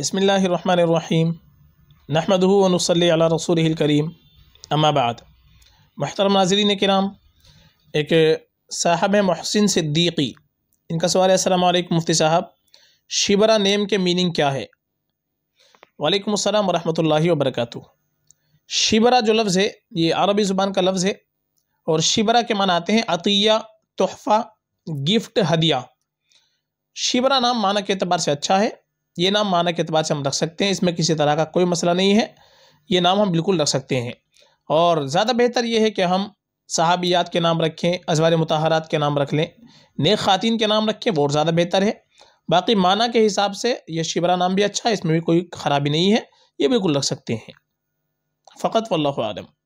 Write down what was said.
بسم اللہ الرحمن الرحیم نحمد و نصلی علی رسول الکریم اما بعد محترم ناظرین کرام ایک صاحب محسن صدیقی ان کا سوال ہے السلام علیکم مفتی صاحب شیبرا نیم کے میننگ کیا ہے وعلیکم السلام ورحمۃ اللہ وبرکاتہ شیبرا جو لفظ ہے یہ عربی زبان کا لفظ ہے اور شیبرا کے معنی آتے ہیں عطیہ تحفہ گفٹ ہدیہ شیبرا نام معنی کے اعتبار سے اچھا ہے ये नाम माना के अतबार से हम रख सकते हैं इसमें किसी तरह का कोई मसला नहीं है ये नाम हम बिल्कुल रख सकते हैं और ज़्यादा बेहतर ये है कि हम सहाबियात के नाम रखें अजवार मतहरात के नाम रख लें नेक ख़ातिन के नाम रखें वो ज़्यादा बेहतर है बाकी माना के हिसाब से यह शिबरा नाम भी अच्छा है इसमें भी कोई ख़राबी नहीं है ये बिल्कुल रख सकते हैं फ़कत वल्लम